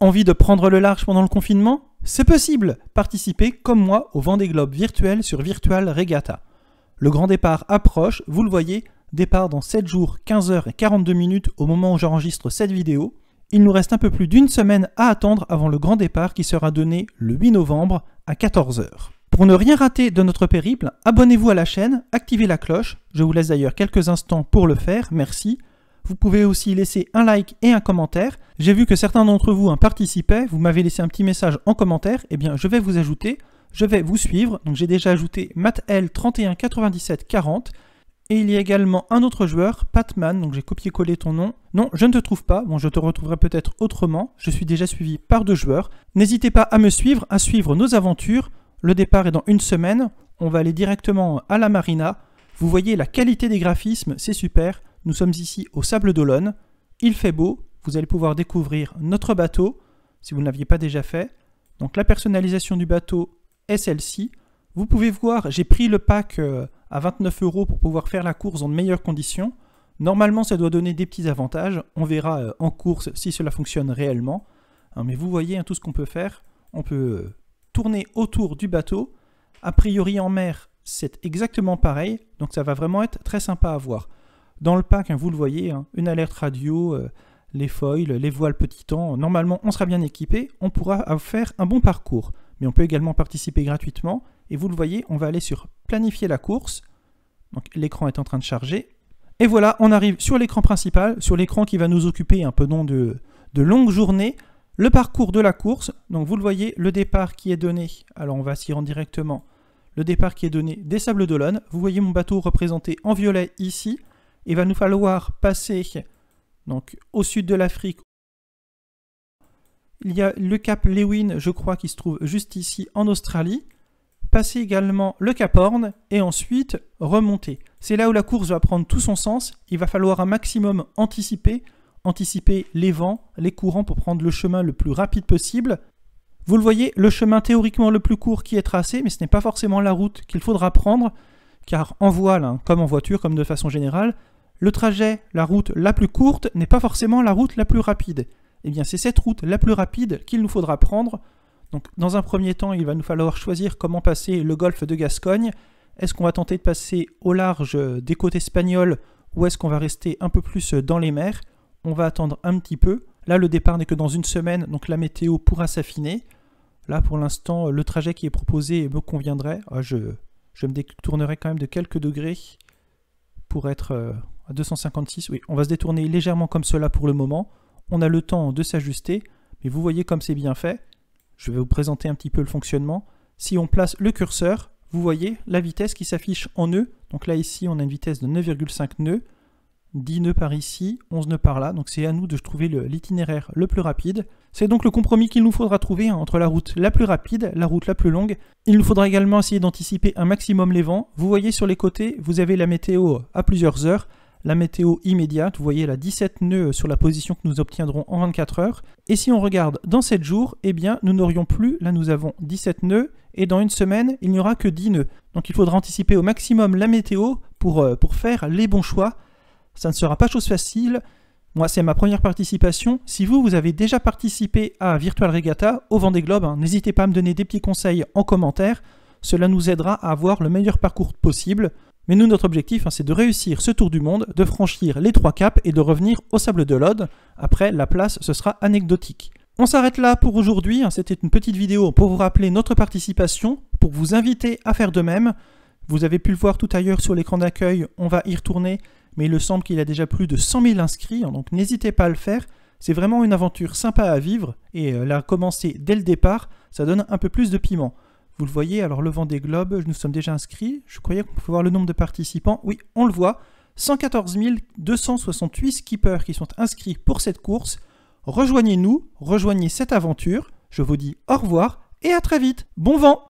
Envie de prendre le large pendant le confinement C'est possible Participez comme moi au Vendée Globe virtuel sur Virtual Regatta. Le grand départ approche, vous le voyez, départ dans 7 jours, 15h et 42 minutes au moment où j'enregistre cette vidéo. Il nous reste un peu plus d'une semaine à attendre avant le grand départ qui sera donné le 8 novembre à 14h. Pour ne rien rater de notre périple, abonnez-vous à la chaîne, activez la cloche, je vous laisse d'ailleurs quelques instants pour le faire, merci. Vous pouvez aussi laisser un like et un commentaire. J'ai vu que certains d'entre vous hein, participaient, vous m'avez laissé un petit message en commentaire, eh bien je vais vous ajouter, je vais vous suivre. Donc j'ai déjà ajouté MattL319740 et il y a également un autre joueur, Patman, donc j'ai copié-collé ton nom. Non, je ne te trouve pas, bon je te retrouverai peut-être autrement, je suis déjà suivi par deux joueurs. N'hésitez pas à me suivre, à suivre nos aventures. Le départ est dans une semaine, on va aller directement à la marina. Vous voyez la qualité des graphismes, c'est super. Nous sommes ici au Sable d'Olonne. Il fait beau, vous allez pouvoir découvrir notre bateau si vous ne l'aviez pas déjà fait. Donc la personnalisation du bateau est celle-ci. Vous pouvez voir, j'ai pris le pack euh, à 29 euros pour pouvoir faire la course en meilleures conditions. Normalement, ça doit donner des petits avantages. On verra euh, en course si cela fonctionne réellement. Hein, mais vous voyez hein, tout ce qu'on peut faire. On peut euh, tourner autour du bateau. A priori, en mer, c'est exactement pareil. Donc ça va vraiment être très sympa à voir. Dans le pack, hein, vous le voyez, hein, une alerte radio, euh, les foils, les voiles petit temps. Normalement, on sera bien équipé, on pourra faire un bon parcours. Mais on peut également participer gratuitement. Et vous le voyez, on va aller sur planifier la course. Donc l'écran est en train de charger. Et voilà, on arrive sur l'écran principal, sur l'écran qui va nous occuper un peu non de, de longues journées. Le parcours de la course, donc vous le voyez, le départ qui est donné, alors on va s'y rendre directement, le départ qui est donné des Sables d'Olonne. Vous voyez mon bateau représenté en violet ici, il va nous falloir passer donc, au sud de l'Afrique. Il y a le cap Lewin, je crois, qui se trouve juste ici en Australie. Passer également le cap Horn et ensuite remonter. C'est là où la course va prendre tout son sens. Il va falloir un maximum anticiper, anticiper les vents, les courants pour prendre le chemin le plus rapide possible. Vous le voyez, le chemin théoriquement le plus court qui est tracé, mais ce n'est pas forcément la route qu'il faudra prendre, car en voile, hein, comme en voiture, comme de façon générale, le trajet, la route la plus courte n'est pas forcément la route la plus rapide. Eh bien, c'est cette route la plus rapide qu'il nous faudra prendre. Donc, dans un premier temps, il va nous falloir choisir comment passer le golfe de Gascogne. Est-ce qu'on va tenter de passer au large des côtes espagnoles ou est-ce qu'on va rester un peu plus dans les mers On va attendre un petit peu. Là, le départ n'est que dans une semaine, donc la météo pourra s'affiner. Là, pour l'instant, le trajet qui est proposé me conviendrait. Ah, je, je me détournerai quand même de quelques degrés pour être euh, 256, oui, on va se détourner légèrement comme cela pour le moment. On a le temps de s'ajuster, mais vous voyez comme c'est bien fait. Je vais vous présenter un petit peu le fonctionnement. Si on place le curseur, vous voyez la vitesse qui s'affiche en nœuds. Donc là ici, on a une vitesse de 9,5 nœuds, 10 nœuds par ici, 11 nœuds par là. Donc c'est à nous de trouver l'itinéraire le, plus rapide. C'est donc le compromis qu'il nous faudra trouver hein, entre la route la plus rapide, la route la plus longue. Il nous faudra également essayer d'anticiper un maximum les vents. Vous voyez sur les côtés, vous avez la météo à plusieurs heures la météo immédiate, vous voyez là 17 nœuds sur la position que nous obtiendrons en 24 heures. Et si on regarde dans 7 jours, eh bien nous n'aurions plus, là nous avons 17 nœuds, et dans une semaine, il n'y aura que 10 nœuds. Donc il faudra anticiper au maximum la météo pour, euh, pour faire les bons choix. Ça ne sera pas chose facile. Moi, c'est ma première participation. Si vous, vous avez déjà participé à Virtual Regatta au Vendée Globe, hein, n'hésitez pas à me donner des petits conseils en commentaire. Cela nous aidera à avoir le meilleur parcours possible. Mais nous, notre objectif, hein, c'est de réussir ce tour du monde, de franchir les trois caps et de revenir au sable de l'Aude. Après, la place, ce sera anecdotique. On s'arrête là pour aujourd'hui. Hein, c'était une petite vidéo pour vous rappeler notre participation, pour vous inviter à faire de même. Vous avez pu le voir tout ailleurs sur l'écran d'accueil, on va y retourner, mais il semble qu'il y a déjà plus de 100 000 inscrits, hein, donc n'hésitez pas à le faire. C'est vraiment une aventure sympa à vivre et euh, la commencer dès le départ, ça donne un peu plus de piment. Vous le voyez, alors le vent des globes, nous sommes déjà inscrits. Je croyais qu'on pouvait voir le nombre de participants. Oui, on le voit. 114 268 skippers qui sont inscrits pour cette course. Rejoignez-nous, rejoignez cette aventure. Je vous dis au revoir et à très vite. Bon vent